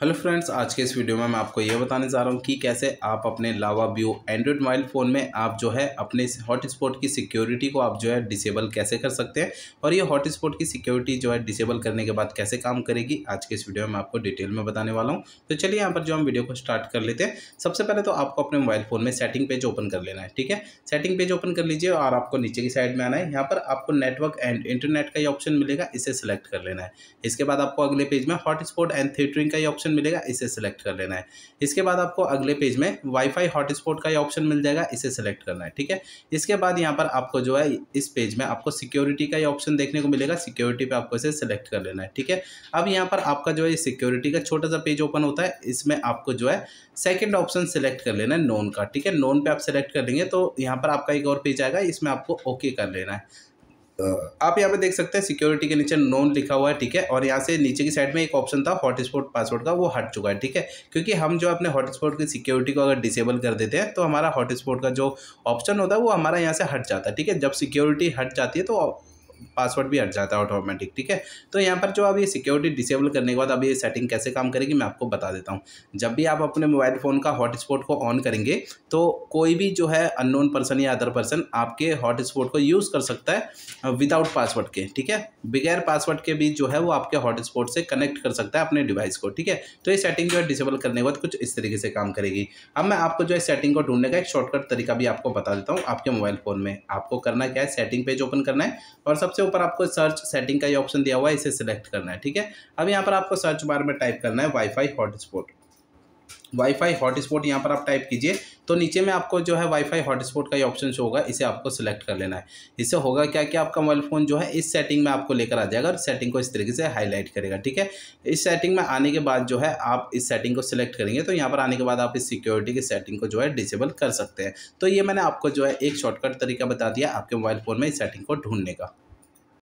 hello friends आज के इस वीडियो में मैं आपको ये बताने जा रहा हूँ कि कैसे आप अपने Lava view Android mobile phone में आप जो है अपने हॉटस्पॉट की सिक्योरिटी को आप जो है डिसेबल कैसे कर सकते हैं और ये हॉटस्पॉट की सिक्योरिटी जो है डिसेबल करने के बाद कैसे काम करेगी आज के इस वीडियो में मैं आपको डिटेल में बताने वाला हूँ तो चलिए यहाँ पर जो हम वीडियो को स्टार्ट कर लेते हैं सबसे पहले तो आपको अपने मोबाइल फ़ोन में सेटिंग पेज ओपन कर लेना है ठीक है सेटिंग पेज ओपन कर लीजिए और आपको नीचे की साइड में आना है यहाँ पर आपको नेटवर्क एंड इंटरनेट का ही ऑप्शन मिलेगा इसे सिलेक्ट कर लेना है इसके बाद आपको अगले पेज में हॉटस्पॉट एंड थिएटरिंग का ही ऑप्शन ऑप्शन मिलेगा इसे सेलेक्ट कर लेना है इसके बाद आपको अगले पेज में वाईफाई हॉटस्पॉट का ये ऑप्शन मिल जाएगा इसे सेलेक्ट करना है ठीक है इसके बाद यहाँ पर आपको जो है इस पेज में आपको सिक्योरिटी का ये ऑप्शन देखने को मिलेगा सिक्योरिटी पर आपको इसे सेलेक्ट कर लेना है ठीक है अब यहाँ पर आपका जो है सिक्योरिटी का छोटा सा पेज ओपन होता है इसमें आपको जो है सेकेंड ऑप्शन सेलेक्ट कर लेना है नोन का ठीक है नोन पर आप सेलेक्ट कर लेंगे तो यहाँ पर आपका एक और पेज आएगा इसमें आपको ओके कर लेना है आप यहाँ पे देख सकते हैं सिक्योरिटी के नीचे नॉन लिखा हुआ है ठीक है और यहाँ से नीचे की साइड में एक ऑप्शन था हॉटस्पॉट पासवर्ड का वो हट चुका है ठीक है क्योंकि हम जो अपने हॉटस्पॉट की सिक्योरिटी को अगर डिसेबल कर देते हैं तो हमारा हॉटस्पॉट का जो ऑप्शन होता है वो हमारा यहाँ से हट जाता है ठीक है जब सिक्योरिटी हट जाती है तो पासवर्ड भी हट जाता है ऑटोमेटिक ठीक है तो यहाँ पर जो अब ये सिक्योरिटी डिसेबल करने के बाद अब ये सेटिंग कैसे काम करेगी मैं आपको बता देता हूँ जब भी आप अपने मोबाइल फ़ोन का हॉटस्पॉट को ऑन करेंगे तो कोई भी जो है अननोन पर्सन या अदर पर्सन आपके हॉटस्पॉट को यूज़ कर सकता है विदाउट पासवर्ड के ठीक है बगैर पासवर्ड के भी जो है वो आपके हॉटस्पॉट से कनेक्ट कर सकता है अपने डिवाइस को ठीक है तो ये सेटिंग जो है डिसेबल करने के बाद कुछ इस तरीके से काम करेगी अब मैं आपको जो है सेटिंग को ढूंढने का एक शॉर्टकट तरीका भी आपको बता देता हूँ आपके मोबाइल फ़ोन में आपको करना क्या है सेटिंग पेज ओपन करना है और सबसे ऊपर आपको सर्च सेटिंग का ये ऑप्शन दिया हुआ है इसे सिलेक्ट करना है ठीक है अब यहाँ पर आपको सर्च बार में टाइप करना है वाईफाई हॉटस्पॉट वाईफाई हॉटस्पॉट यहाँ पर आप टाइप कीजिए तो नीचे में आपको जो है वाईफाई हॉटस्पॉट का ये ऑप्शन शो होगा इसे आपको सिलेक्ट कर लेना है इससे होगा क्या कि आपका मोबाइल फ़ोन जो है इस सेटिंग में आपको लेकर आ जाएगा और सेटिंग को इस तरीके से हाईलाइट करेगा ठीक है इस सेटिंग में आने के बाद जो है आप इस सेटिंग को सिलेक्ट करेंगे तो यहाँ पर आने के बाद आप इस सिक्योरिटी की सेटिंग को जो है डिसेबल कर सकते हैं तो ये मैंने आपको जो है एक शॉर्टकट तरीका बता दिया आपके मोबाइल फ़ोन में इस सेटिंग को ढूंढने का